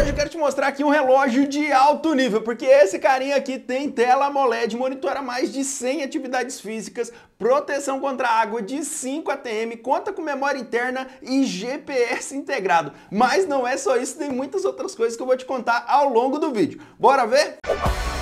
Hoje eu quero te mostrar aqui um relógio de alto nível, porque esse carinha aqui tem tela AMOLED, monitora mais de 100 atividades físicas, proteção contra água de 5 ATM, conta com memória interna e GPS integrado. Mas não é só isso, tem muitas outras coisas que eu vou te contar ao longo do vídeo. Bora ver? Música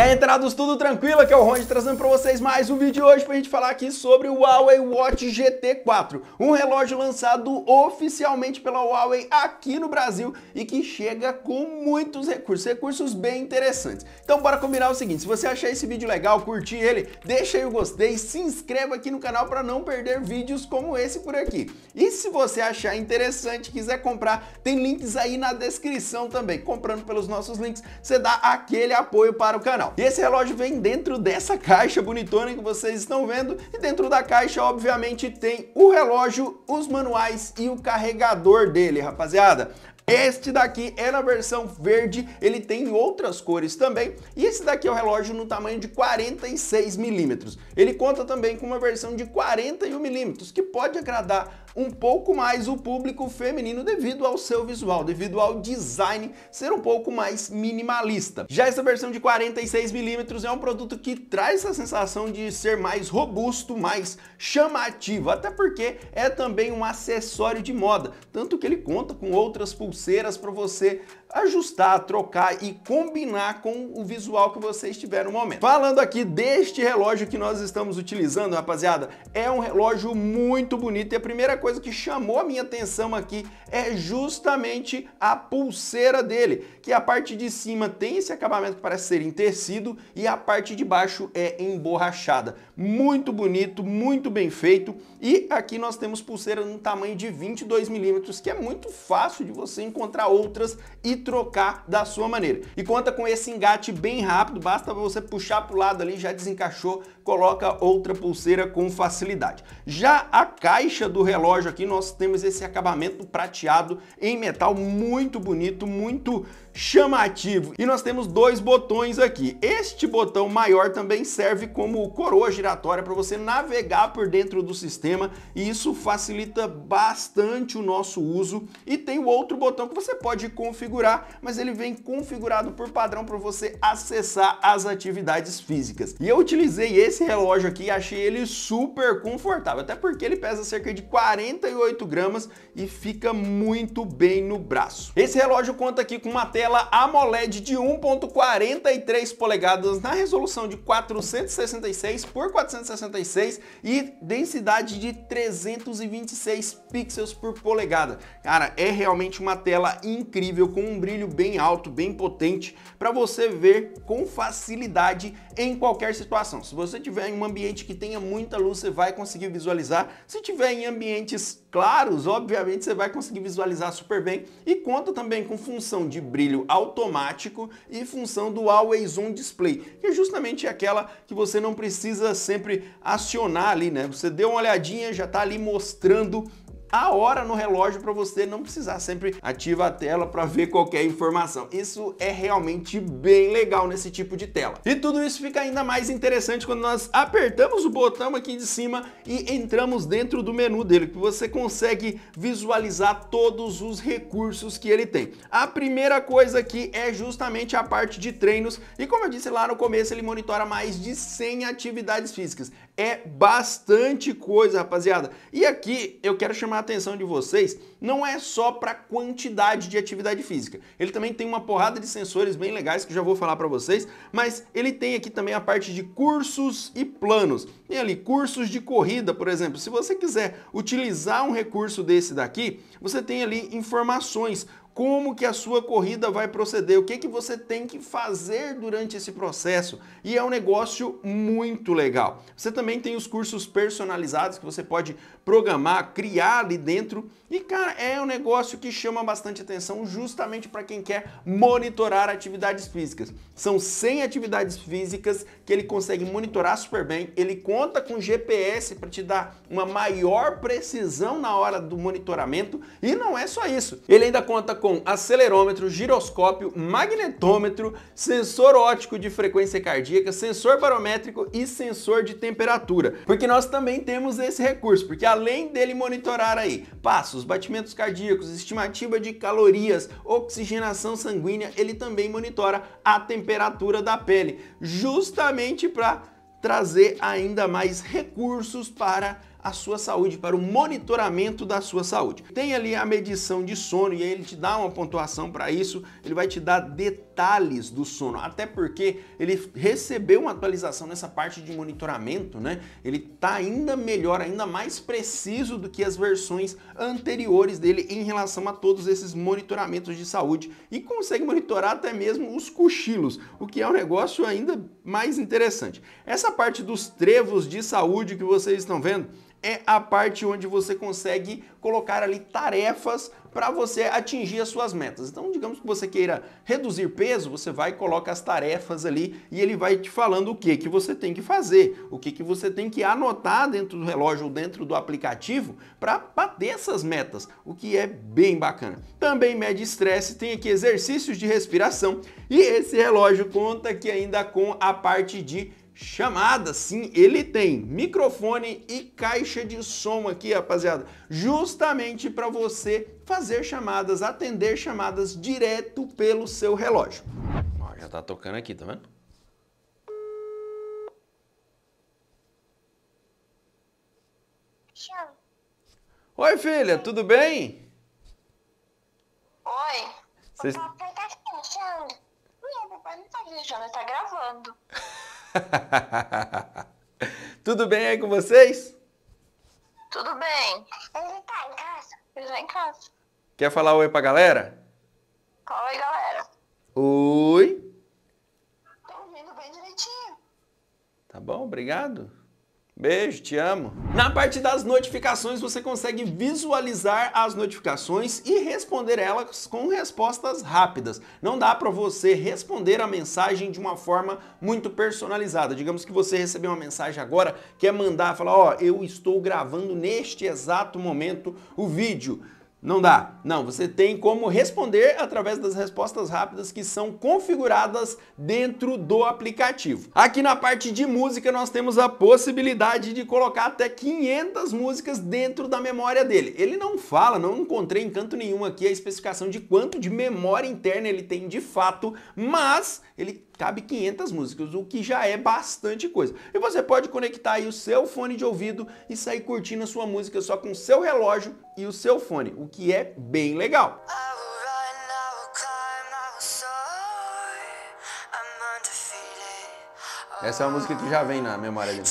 E aí, entrados, tudo tranquilo? Aqui é o Ronde trazendo para vocês mais um vídeo hoje para a gente falar aqui sobre o Huawei Watch GT4, um relógio lançado oficialmente pela Huawei aqui no Brasil e que chega com muitos recursos, recursos bem interessantes. Então bora combinar o seguinte, se você achar esse vídeo legal, curtir ele, deixa aí o gostei, se inscreva aqui no canal para não perder vídeos como esse por aqui. E se você achar interessante, quiser comprar, tem links aí na descrição também. Comprando pelos nossos links, você dá aquele apoio para o canal. E esse relógio vem dentro dessa caixa bonitona que vocês estão vendo e dentro da caixa obviamente tem o relógio, os manuais e o carregador dele, rapaziada. Este daqui é na versão verde, ele tem outras cores também. E esse daqui é o relógio no tamanho de 46 milímetros. Ele conta também com uma versão de 41 milímetros, que pode agradar um pouco mais o público feminino devido ao seu visual, devido ao design ser um pouco mais minimalista. Já essa versão de 46mm é um produto que traz essa sensação de ser mais robusto, mais chamativo, até porque é também um acessório de moda, tanto que ele conta com outras pulseiras para você ajustar, trocar e combinar com o visual que você estiver no momento. Falando aqui deste relógio que nós estamos utilizando, rapaziada, é um relógio muito bonito e a primeira coisa que chamou a minha atenção aqui é justamente a pulseira dele, que a parte de cima tem esse acabamento que parece ser em tecido e a parte de baixo é emborrachada. Muito bonito, muito bem feito e aqui nós temos pulseira no tamanho de 22 milímetros, que é muito fácil de você encontrar outras e trocar da sua maneira. E conta com esse engate bem rápido, basta você puxar para o lado ali, já desencaixou, coloca outra pulseira com facilidade. Já a caixa do relógio aqui, nós temos esse acabamento prateado em metal muito bonito, muito chamativo. E nós temos dois botões aqui. Este botão maior também serve como coroa giratória para você navegar por dentro do sistema e isso facilita bastante o nosso uso. E tem o outro botão que você pode configurar, mas ele vem configurado por padrão para você acessar as atividades físicas. E eu utilizei esse esse relógio aqui, achei ele super confortável, até porque ele pesa cerca de 48 gramas e fica muito bem no braço. Esse relógio conta aqui com uma tela AMOLED de 1.43 polegadas na resolução de 466 por 466 e densidade de 326 pixels por polegada. Cara, é realmente uma tela incrível, com um brilho bem alto, bem potente, para você ver com facilidade em qualquer situação. Se você tiver em um ambiente que tenha muita luz, você vai conseguir visualizar. Se tiver em ambientes claros, obviamente você vai conseguir visualizar super bem. E conta também com função de brilho automático e função do Always On Display, que é justamente aquela que você não precisa sempre acionar ali, né? Você deu uma olhadinha, já está ali mostrando a hora no relógio para você não precisar sempre ativar a tela para ver qualquer informação. Isso é realmente bem legal nesse tipo de tela. E tudo isso fica ainda mais interessante quando nós apertamos o botão aqui de cima e entramos dentro do menu dele, que você consegue visualizar todos os recursos que ele tem. A primeira coisa aqui é justamente a parte de treinos e como eu disse lá no começo, ele monitora mais de 100 atividades físicas. É bastante coisa, rapaziada. E aqui eu quero chamar a atenção de vocês, não é só para quantidade de atividade física. Ele também tem uma porrada de sensores bem legais que já vou falar para vocês, mas ele tem aqui também a parte de cursos e planos. Tem ali cursos de corrida, por exemplo. Se você quiser utilizar um recurso desse daqui, você tem ali informações como que a sua corrida vai proceder, o que que você tem que fazer durante esse processo. E é um negócio muito legal. Você também tem os cursos personalizados que você pode programar, criar ali dentro. E, cara, é um negócio que chama bastante atenção justamente para quem quer monitorar atividades físicas. São 100 atividades físicas que ele consegue monitorar super bem. Ele conta com GPS para te dar uma maior precisão na hora do monitoramento. E não é só isso. Ele ainda conta com acelerômetro, giroscópio, magnetômetro, sensor óptico de frequência cardíaca, sensor barométrico e sensor de temperatura. Porque nós também temos esse recurso, porque além além dele monitorar aí passos, batimentos cardíacos, estimativa de calorias, oxigenação sanguínea, ele também monitora a temperatura da pele, justamente para trazer ainda mais recursos para a sua saúde, para o monitoramento da sua saúde. Tem ali a medição de sono e aí ele te dá uma pontuação para isso, ele vai te dar detalhes detalhes do sono, até porque ele recebeu uma atualização nessa parte de monitoramento, né? Ele tá ainda melhor, ainda mais preciso do que as versões anteriores dele em relação a todos esses monitoramentos de saúde e consegue monitorar até mesmo os cochilos, o que é um negócio ainda mais interessante. Essa parte dos trevos de saúde que vocês estão vendo, é a parte onde você consegue colocar ali tarefas para você atingir as suas metas. Então, digamos que você queira reduzir peso, você vai e coloca as tarefas ali e ele vai te falando o que que você tem que fazer, o que que você tem que anotar dentro do relógio ou dentro do aplicativo para bater essas metas, o que é bem bacana. Também mede estresse, tem aqui exercícios de respiração e esse relógio conta aqui ainda com a parte de chamada, sim, ele tem microfone e caixa de som aqui, rapaziada, justamente para você fazer chamadas, atender chamadas direto pelo seu relógio. Ó, já tá tocando aqui, tá vendo? Show. Oi, filha, tudo bem? Oi. Cês... O papai tá viajando. Não, o papai não tá viajando, ele tá gravando. Tudo bem aí com vocês? Tudo bem. Ele tá em casa? Ele tá em casa. Quer falar oi pra galera? Oi, galera. Oi. Tô tá ouvindo bem direitinho. Tá bom, obrigado. Beijo, te amo. Na parte das notificações, você consegue visualizar as notificações e responder elas com respostas rápidas. Não dá para você responder a mensagem de uma forma muito personalizada. Digamos que você recebeu uma mensagem agora, quer mandar, falar, ó, oh, eu estou gravando neste exato momento o vídeo não dá. Não, você tem como responder através das respostas rápidas que são configuradas dentro do aplicativo. Aqui na parte de música nós temos a possibilidade de colocar até 500 músicas dentro da memória dele. Ele não fala, não encontrei em canto nenhum aqui a especificação de quanto de memória interna ele tem de fato, mas ele cabe 500 músicas, o que já é bastante coisa. E você pode conectar aí o seu fone de ouvido e sair curtindo a sua música só com o seu relógio e o seu fone, o que é bem legal. Essa é uma música que já vem na memória dele.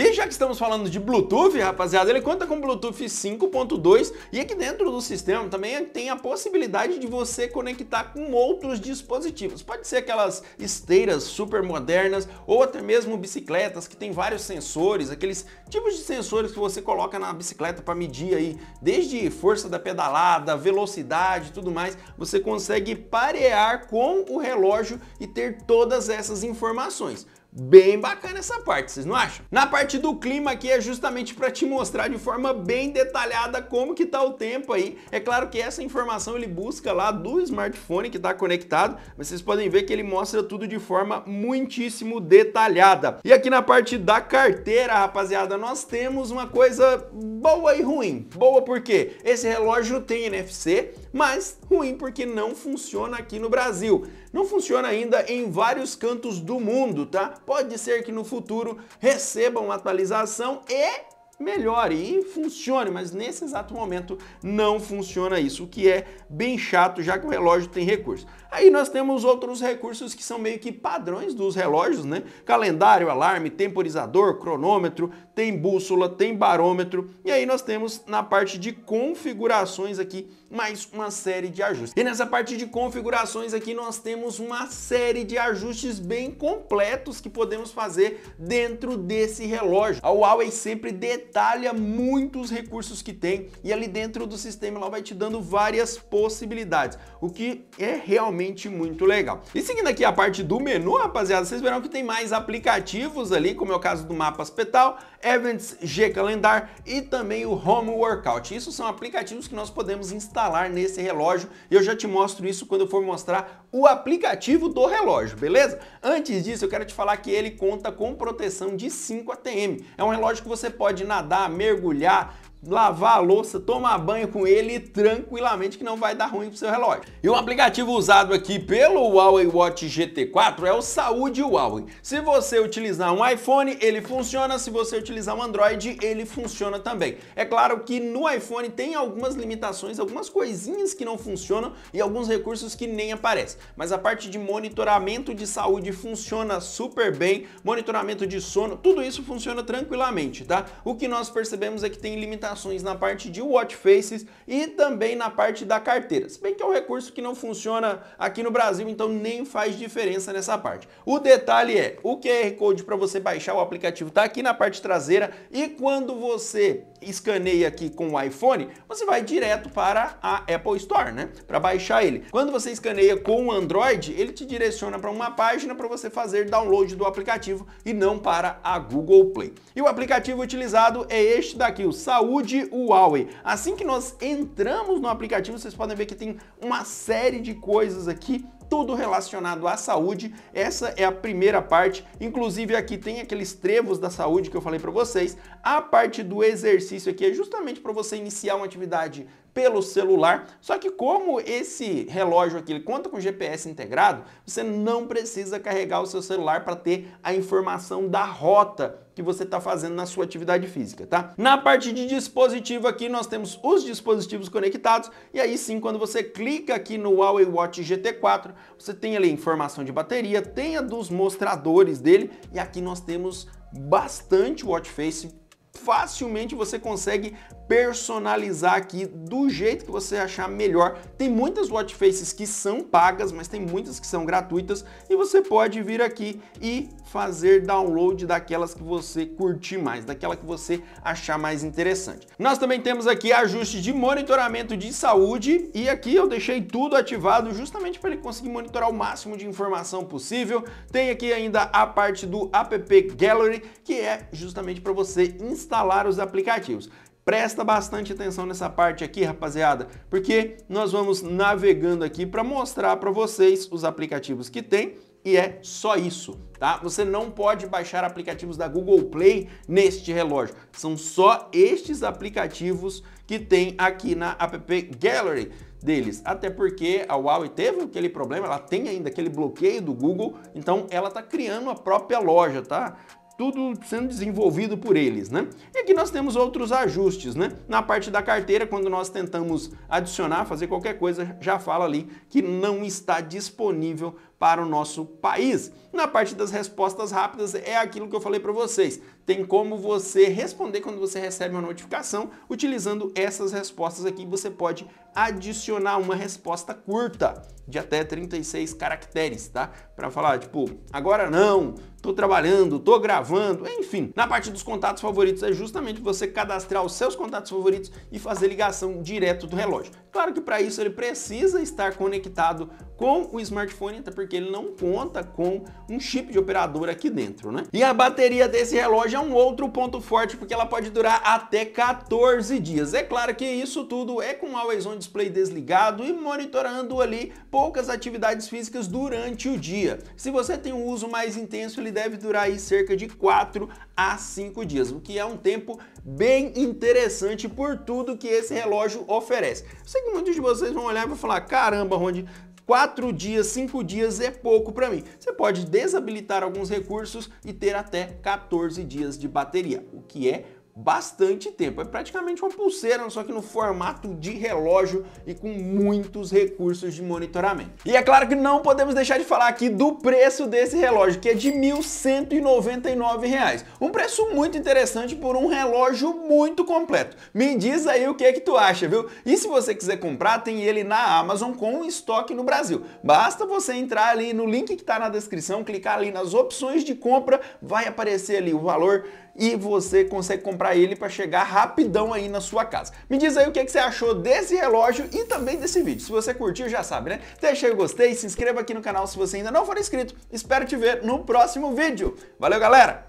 E já que estamos falando de Bluetooth, rapaziada, ele conta com Bluetooth 5.2 e aqui dentro do sistema também tem a possibilidade de você conectar com outros dispositivos. Pode ser aquelas esteiras super modernas ou até mesmo bicicletas que tem vários sensores, aqueles tipos de sensores que você coloca na bicicleta para medir aí, desde força da pedalada, velocidade, tudo mais, você consegue parear com o relógio e ter todas essas informações bem bacana essa parte, vocês não acham? Na parte do clima aqui é justamente para te mostrar de forma bem detalhada como que tá o tempo aí. É claro que essa informação ele busca lá do smartphone que está conectado, mas vocês podem ver que ele mostra tudo de forma muitíssimo detalhada. E aqui na parte da carteira, rapaziada, nós temos uma coisa boa e ruim. Boa porque esse relógio tem NFC, mas ruim porque não funciona aqui no Brasil. Não funciona ainda em vários cantos do mundo, tá? Pode ser que no futuro recebam uma atualização e melhore e funcione, mas nesse exato momento não funciona isso, o que é bem chato, já que o relógio tem recurso. Aí nós temos outros recursos que são meio que padrões dos relógios, né? Calendário, alarme, temporizador, cronômetro, tem bússola, tem barômetro. E aí nós temos na parte de configurações aqui mais uma série de ajustes. E nessa parte de configurações aqui nós temos uma série de ajustes bem completos que podemos fazer dentro desse relógio. A Huawei sempre detalha muitos recursos que tem e ali dentro do sistema ela vai te dando várias possibilidades, o que é realmente realmente muito legal. E seguindo aqui a parte do menu, rapaziada, vocês verão que tem mais aplicativos ali, como é o caso do Mapa Petal, Events G Calendar e também o Home Workout. Isso são aplicativos que nós podemos instalar nesse relógio e eu já te mostro isso quando eu for mostrar o aplicativo do relógio, beleza? Antes disso, eu quero te falar que ele conta com proteção de 5 ATM. É um relógio que você pode nadar, mergulhar, lavar a louça, tomar banho com ele tranquilamente que não vai dar ruim pro seu relógio. E um aplicativo usado aqui pelo Huawei Watch GT4 é o Saúde Huawei. Se você utilizar um iPhone, ele funciona, se você utilizar um Android, ele funciona também. É claro que no iPhone tem algumas limitações, algumas coisinhas que não funcionam e alguns recursos que nem aparecem. Mas a parte de monitoramento de saúde funciona super bem, monitoramento de sono, tudo isso funciona tranquilamente, tá? O que nós percebemos é que tem limitações aplicações na parte de watch faces e também na parte da carteira. Se bem que é um recurso que não funciona aqui no Brasil, então nem faz diferença nessa parte. O detalhe é, o QR Code para você baixar o aplicativo está aqui na parte traseira e quando você escaneia aqui com o iPhone, você vai direto para a Apple Store, né? Para baixar ele. Quando você escaneia com o Android, ele te direciona para uma página para você fazer download do aplicativo e não para a Google Play. E o aplicativo utilizado é este daqui, o Saúde Saúde Huawei. Assim que nós entramos no aplicativo, vocês podem ver que tem uma série de coisas aqui tudo relacionado à saúde. Essa é a primeira parte. Inclusive aqui tem aqueles trevos da saúde que eu falei para vocês. A parte do exercício aqui é justamente para você iniciar uma atividade pelo celular. Só que como esse relógio aqui ele conta com GPS integrado, você não precisa carregar o seu celular para ter a informação da rota que você está fazendo na sua atividade física, tá? Na parte de dispositivo aqui, nós temos os dispositivos conectados, e aí sim, quando você clica aqui no Huawei Watch GT4, você tem ali informação de bateria, tem a dos mostradores dele, e aqui nós temos bastante watch face facilmente você consegue personalizar aqui do jeito que você achar melhor. Tem muitas watch faces que são pagas, mas tem muitas que são gratuitas e você pode vir aqui e fazer download daquelas que você curtir mais, daquela que você achar mais interessante. Nós também temos aqui ajuste de monitoramento de saúde e aqui eu deixei tudo ativado justamente para ele conseguir monitorar o máximo de informação possível. Tem aqui ainda a parte do app gallery que é justamente para você instalar instalar os aplicativos. Presta bastante atenção nessa parte aqui, rapaziada, porque nós vamos navegando aqui para mostrar para vocês os aplicativos que tem e é só isso, tá? Você não pode baixar aplicativos da Google Play neste relógio. São só estes aplicativos que tem aqui na App Gallery deles. Até porque a Huawei teve aquele problema, ela tem ainda aquele bloqueio do Google, então ela tá criando a própria loja, tá? tudo sendo desenvolvido por eles, né? E aqui nós temos outros ajustes, né? Na parte da carteira, quando nós tentamos adicionar, fazer qualquer coisa, já fala ali que não está disponível para o nosso país. Na parte das respostas rápidas é aquilo que eu falei para vocês tem como você responder quando você recebe uma notificação. Utilizando essas respostas aqui, você pode adicionar uma resposta curta de até 36 caracteres, tá? Para falar tipo, agora não, tô trabalhando, tô gravando, enfim. Na parte dos contatos favoritos é justamente você cadastrar os seus contatos favoritos e fazer ligação direto do relógio. Claro que para isso ele precisa estar conectado com o smartphone, até porque ele não conta com um chip de operador aqui dentro, né? E a bateria desse relógio é um outro ponto forte, porque ela pode durar até 14 dias. É claro que isso tudo é com o Always On Display desligado e monitorando ali poucas atividades físicas durante o dia. Se você tem um uso mais intenso, ele deve durar aí cerca de 4 a 5 dias, o que é um tempo bem interessante por tudo que esse relógio oferece. Você Sei que muitos de vocês vão olhar e vão falar: caramba, onde quatro dias, cinco dias é pouco para mim. Você pode desabilitar alguns recursos e ter até 14 dias de bateria, o que é bastante tempo. É praticamente uma pulseira, só que no formato de relógio e com muitos recursos de monitoramento. E é claro que não podemos deixar de falar aqui do preço desse relógio, que é de R$ 1.199. Um preço muito interessante por um relógio muito completo. Me diz aí o que é que tu acha, viu? E se você quiser comprar, tem ele na Amazon com estoque no Brasil. Basta você entrar ali no link que está na descrição, clicar ali nas opções de compra, vai aparecer ali o valor e você consegue comprar ele para chegar rapidão aí na sua casa. Me diz aí o que, é que você achou desse relógio e também desse vídeo. Se você curtiu, já sabe, né? Deixa o gostei, se inscreva aqui no canal se você ainda não for inscrito. Espero te ver no próximo vídeo. Valeu, galera!